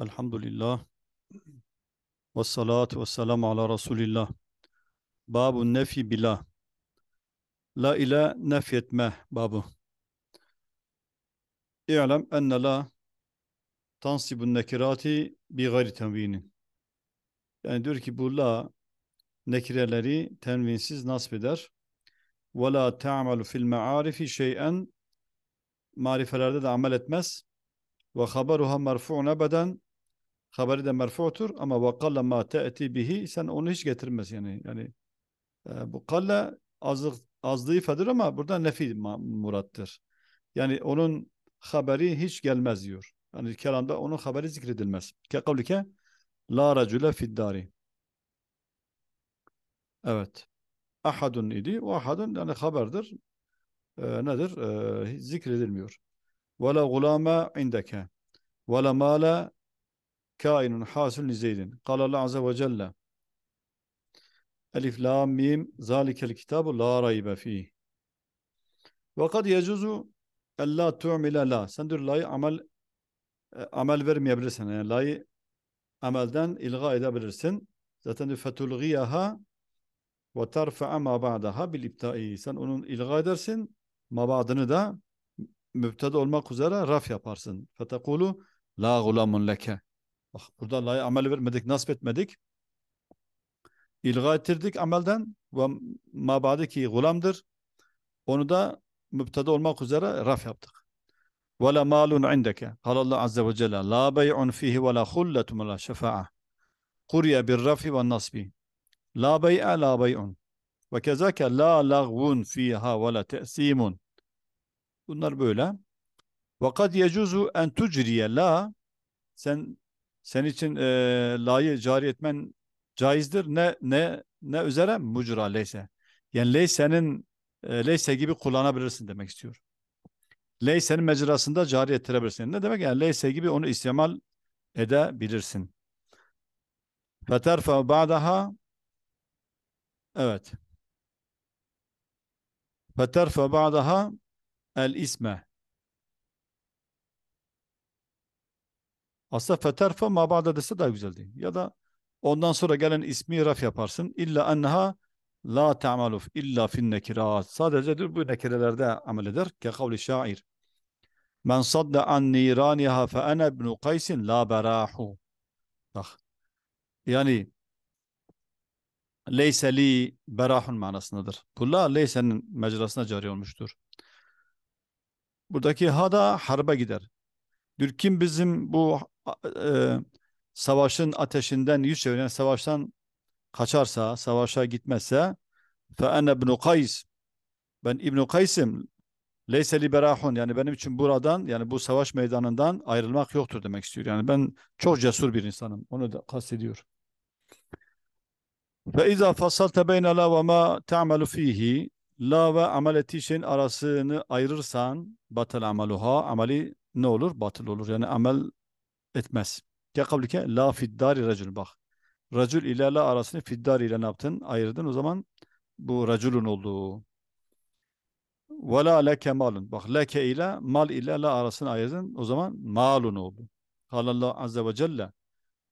Elhamdülillah. Ve salatu ve selamu ala Resulillah. Babu nefi bila. La ile nefyetme babu. İ'lem enne la tansibun nekirati bi gayri tenvinin. Yani diyor ki bu la nekireleri tenvinsiz nasip eder. Ve la te'amalu fil me'arifi şey'en marifelerde de amel etmez. Ve haberuha merfu'un ebeden haberi de merfu'tur ama ve kalle ma te'ti bihi sen onu hiç getirmez yani. Yani e, bu kalle azlık azlığı ifedir ama burada nefi murattır. Yani onun haberi hiç gelmez diyor. Yani kelamda onun haberi zikredilmez. Ke kavlike la racule fiddari. Evet. Ahadun idi. O ahadun yani haberdir. E, nedir? E, zikredilmiyor. Ve la gulama indeke ve la mala kainun hasun li zeydin. Kala Allah azze ve celle. Elif la mim zalikel kitabu la raybe fi. Ve kad yecuzu ella tu'mile la. Sen diyor la'yı amel e, amel vermeyebilirsin. Yani la'yı amelden ilga edebilirsin. Zaten fetulgiyaha ve terfa'a ma ba'daha bil iptai. Sen onun ilga edersin. Ma ba'dını da mübtede olmak üzere raf yaparsın. Fetekulu la gulamun leke. Bak burada Allah'a amel vermedik, nasip etmedik. İlga ettirdik amelden ve mabadiki gulamdır. Onu da müptede olmak üzere raf yaptık. Ve la malun indeke. Allah azze ve celle la bey'un fihi ve la hulletun ve la şefa'a. Kurye bir rafi ve nasbi. La bey'e la bey'un. Ve kezake la lagvun fiha ve la te'simun. Bunlar böyle. Ve kad yecuzu en tucriye la sen senin için e, layı cari etmen caizdir ne ne ne üzere mucra leyse. Yani leysenin e, leyse gibi kullanabilirsin demek istiyor. Leysenin mecrasında cari ettirebilirsin. Ne demek yani leyse gibi onu istimal edebilirsin. Feterfe ba'daha Evet. Feterfe ba'daha el isme Aslında feterfe mabade dese daha güzel değil. Ya da ondan sonra gelen ismi raf yaparsın. İlla enneha la tamaluf, illa fin nekirat. Sadece diyor, bu nekirelerde amel eder. Ke kavli şair. Men sadde an niraniha fe ene ibnu kaysin la berahu. Bak. Yani leyseli berahun manasındadır. Bu la leysenin mecrasına cari olmuştur. Buradaki ha da harbe gider. Dür kim bizim bu e, savaşın ateşinden yüz çeviren yani savaştan kaçarsa, savaşa gitmezse fe ene ibnu kays ben İbnu Kays'im leyse liberahun yani benim için buradan yani bu savaş meydanından ayrılmak yoktur demek istiyor. Yani ben çok cesur bir insanım. Onu da kastediyor. Ve iza fassalte beyne la ve ma ta'malu fihi la ve ameleti şeyin arasını ayırırsan batal amaluha ameli ne olur? Batıl olur. Yani amel etmez. Kekavlike la fiddari racul bak. Racul ile la arasını fiddari ile ne yaptın? Ayırdın. O zaman bu raculun olduğu. Ve la leke malun. Bak leke ile mal ile la arasını ayırdın. O zaman malun oldu. Kalallah azze ve celle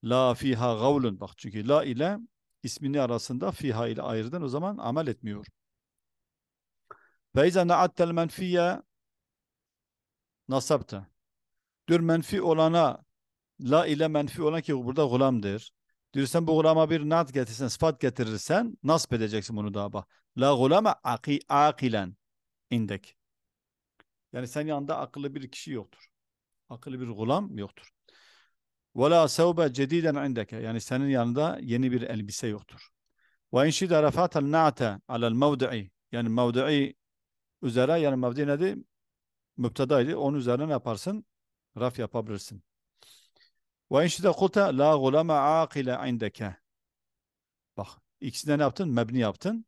la fiha gavlun. Bak çünkü la ile ismini arasında fiha ile ayırdın. O zaman amel etmiyor. Ve izâ na'attel menfiye nasabte. Dür menfi olana la ile menfi olan ki burada gulamdır. Diyorsan bu gulama bir nat getirsen, sıfat getirirsen nasip edeceksin bunu daha bak. La gulama aki, akilen indek. Yani senin yanında akıllı bir kişi yoktur. Akıllı bir gulam yoktur. Ve la sevbe cediden indeke. Yani senin yanında yeni bir elbise yoktur. Ve inşide refatel na'te alel mevdi'i. Yani mevdi'i üzere yani mevdi nedir? Müptedaydı. Onun üzerine ne yaparsın? Raf yapabilirsin. Ve inşide kulta la gulama akile indeke. Bak ikisinden ne yaptın? Mebni yaptın.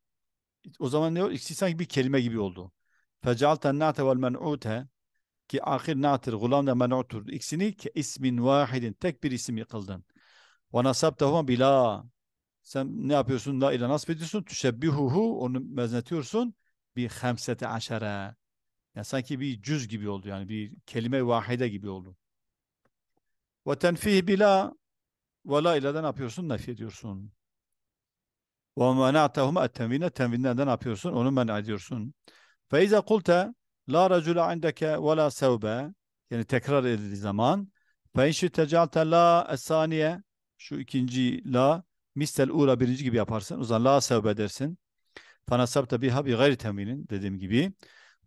O zaman ne olur? İkisi sanki bir kelime gibi oldu. Fecalten na'te vel men'ute ki akil natir gulam da men'utur. İkisini ki ismin vahidin tek bir isim yıkıldın. Ve nasabtehuma bila. Sen ne yapıyorsun? La ile nasip ediyorsun. Tüşebbihuhu onu meznetiyorsun. Bir hemsete aşere. Yani sanki bir cüz gibi oldu yani bir kelime vahide gibi oldu. Ve tenfih bila ve la ile de ne yapıyorsun? Nefih ediyorsun. Ve mena'tehuma et-tenvine tenvinden de ne yapıyorsun? Onu men ediyorsun. Fe ize kulte la racule indeke ve la sevbe yani tekrar edildiği zaman fe inşi tecalte la esaniye şu ikinci la mistel ura birinci gibi yaparsın. O zaman la sevbe dersin. Fanasabte biha bi gayri temvinin dediğim gibi.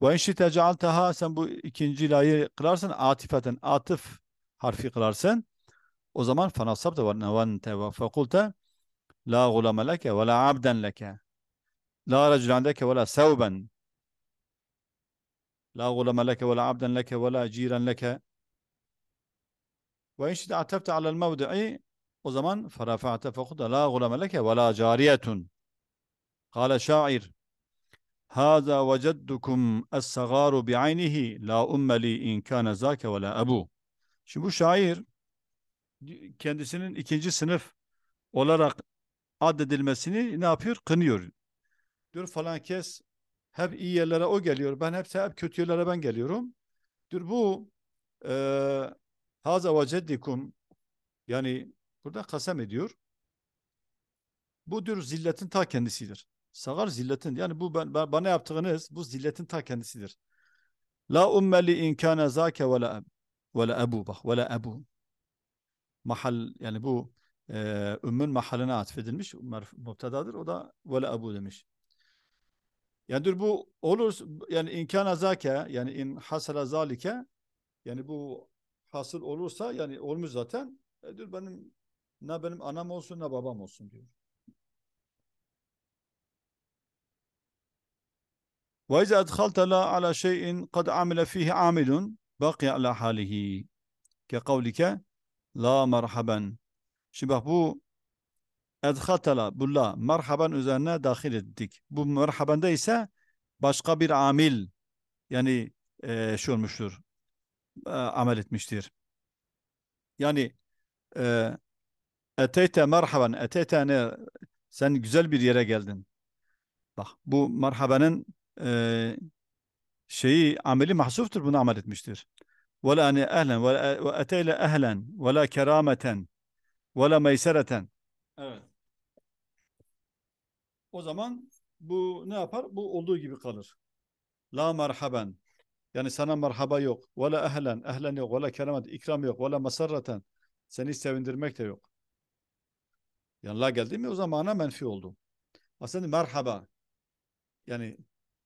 Ve inşi tecalte ha sen bu ikinci la'yı kılarsın atifeten atıf harfi kılarsan o zaman fanasabte ve nevante ve fakulte, la gulame leke ve la abden leke la reculandeke ve la sevben la gulame leke ve la abden leke ve la ciren leke ve inşide atefte alel mevdi'i o zaman ferafa'te fekulte la gulame leke ve la cariyetun kale şair هذا وجدكم الصغار بعينه la أم in إن كان ذاك ولا أبو Şimdi bu şair kendisinin ikinci sınıf olarak addedilmesini ne yapıyor? Kınıyor. Diyor falan kes hep iyi yerlere o geliyor. Ben hep, hep kötü yerlere ben geliyorum. Diyor bu e, haza ve ceddikum yani burada kasem ediyor. Bu diyor zilletin ta kendisidir. Sagar zilletin yani bu ben, ben bana yaptığınız bu zilletin ta kendisidir. La ummeli inkâne zâke ve la ve la ebu bak ve la ebu. Mahal yani bu e, ümmün mahaline atfedilmiş mubtedadır. O da ve la ebu demiş. Yani dur bu olur yani imkan azake yani in hasala zalike yani bu hasıl olursa yani olmuş zaten e, dur benim ne benim anam olsun ne babam olsun diyor. Ve izâ edhalte la ala şeyin kad amile fihi amilun baki ala halihi ke kavlike la merhaben. Şimdi bak bu edhatela bulla merhaben üzerine dahil ettik. Bu merhabende ise başka bir amil yani e, şey olmuştur e, amel etmiştir. Yani e, eteyte merhaben eteyte ne sen güzel bir yere geldin. Bak bu merhabenin e, şeyi ameli mahsuftur bunu amel etmiştir. Ve la ani ehlen ve eteyle ehlen ve la kerameten ve la meysereten. Evet. O zaman bu ne yapar? Bu olduğu gibi kalır. La merhaben. Yani sana merhaba yok. Ve la ehlen. Ehlen yok. Ve la keramet. ikram yok. Ve la masarraten. Seni sevindirmek de yok. Yani la geldi mi o zamana menfi oldu. Aslında merhaba. Yani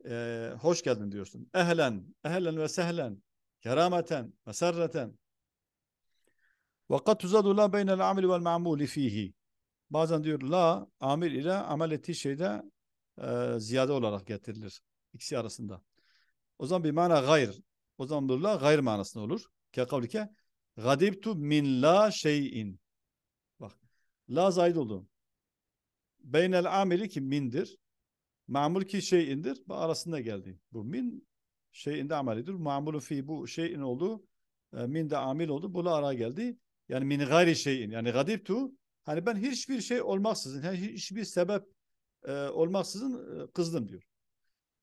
e, hoş geldin diyorsun. Ehlen, ehlen ve sehlen, kerameten, meserreten. Ve kad tuzadu la beynel amil vel ma'muli fihi. Bazen diyor la amil ile amel ettiği şeyde e, ziyade olarak getirilir. Ikisi arasında. O zaman bir mana gayr. O zaman bu la gayr manasında olur. Ke kavlike gadibtu min la şeyin. Bak. La zaid oldu. Beynel amili ki mindir. Mamul ki şey indir bu arasında geldi. Bu min şeyinde amelidir. Mamulun fi bu şeyin oldu. E, min de amil oldu. Bu ara geldi. Yani min gayri şeyin. Yani gadibtu hani ben hiçbir şey olmaksızın hiçbir sebep e, olmaksızın e, kızdım diyor.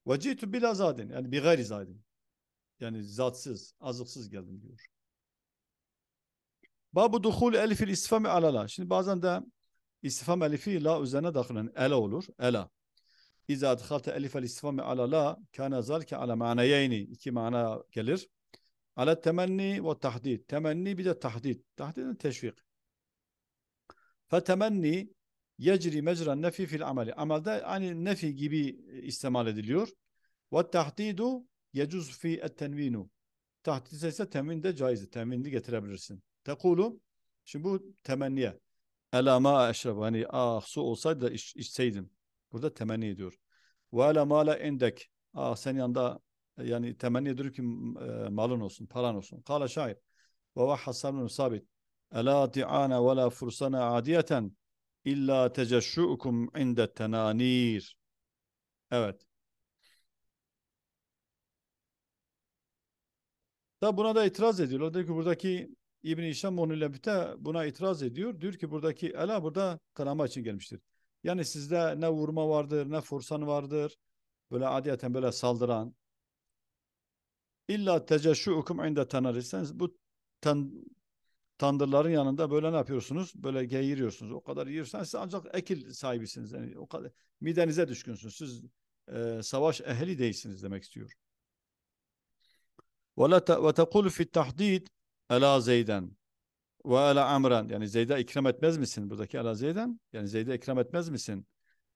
Ve citu bila zadin. Yani bir gayri zadin. Yani zatsız, azıksız geldim diyor. Babu duhul elfil istifam alala. Şimdi bazen de istifam elifi la üzerine dakilen ela olur. Ela. İza adhalte elif el istifame ala la kana zalke ala manayeyni. iki mana gelir. Ala temenni ve tahdid. Temenni bir de tahdid. Tahdidin teşvik. Fetemenni yecri mecran nefi fil ameli. Amelde hani nefi gibi e, istemal ediliyor. Ve tahdidu yecuz fi et tenvinu. Tahdid ise temin de caizdir. Teminli getirebilirsin. Tekulu. Şimdi bu temenniye. Ela ma eşref. Hani ah su olsaydı da iç, içseydim. Burada temenni ediyor. Ve ala mala endek. Aa, sen yanında e, yani temenni ediyor ki e, malın olsun, paran olsun. Kala şair. Ve ve hasanun sabit. Ela ti'ana ve la fursana adiyeten illa teceşşu'ukum inde tenanir. Evet. Da buna da itiraz ediyorlar. Diyor ki buradaki İbn-i İşam onunla buna itiraz ediyor. Diyor ki buradaki ela burada kanama için gelmiştir. Yani sizde ne vurma vardır, ne fursan vardır. Böyle adiyaten böyle saldıran. İlla teceşşuukum inde tanarirseniz bu tan tandırların yanında böyle ne yapıyorsunuz? Böyle geğiriyorsunuz. O kadar yiyorsanız siz ancak ekil sahibisiniz. Yani o kadar midenize düşkünsünüz. Siz e, savaş ehli değilsiniz demek istiyor. Ve tekul fi tahdid ela zeyden. Ve ala amran yani Zeyd'e ikram etmez misin buradaki ala Zeyd'en? Yani Zeyd'e ikram etmez misin?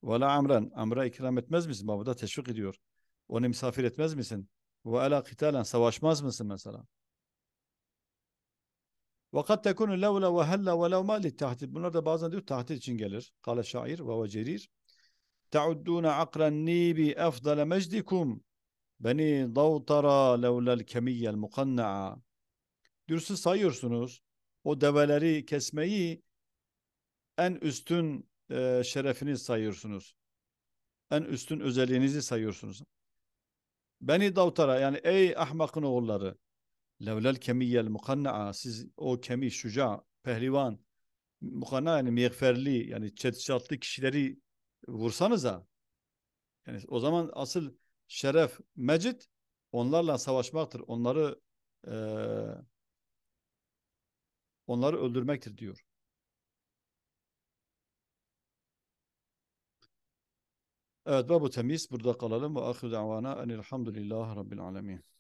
Ve ala amran amra ikram etmez misin? da teşvik ediyor. Onu misafir etmez misin? Ve ala kitalen savaşmaz mısın mesela? وَقَدْ ve, لَوْلَ ve, وَلَوْ مَا لِلْتَحْدِدِ Bunlar da bazen diyor tahdit için gelir. Kale şair ve ve, vecerir. تَعُدُّونَ عَقْرَ النِّيبِ اَفْضَلَ مَجْدِكُمْ Beni davtara levlel kemiyel mukannaa. Diyor siz sayıyorsunuz o develeri kesmeyi en üstün e, şerefini sayıyorsunuz. En üstün özelliğinizi sayıyorsunuz. Beni Davtar'a yani ey ahmakın oğulları levlel kemiyel mukanna'a siz o kemi şuca pehlivan mukanna yani miğferli yani çatlı kişileri vursanıza yani o zaman asıl şeref mecid onlarla savaşmaktır. Onları e, onları öldürmektir diyor. Evet babu temiz burada kalalım ve ahiru davana enilhamdülillah rabbil alemin.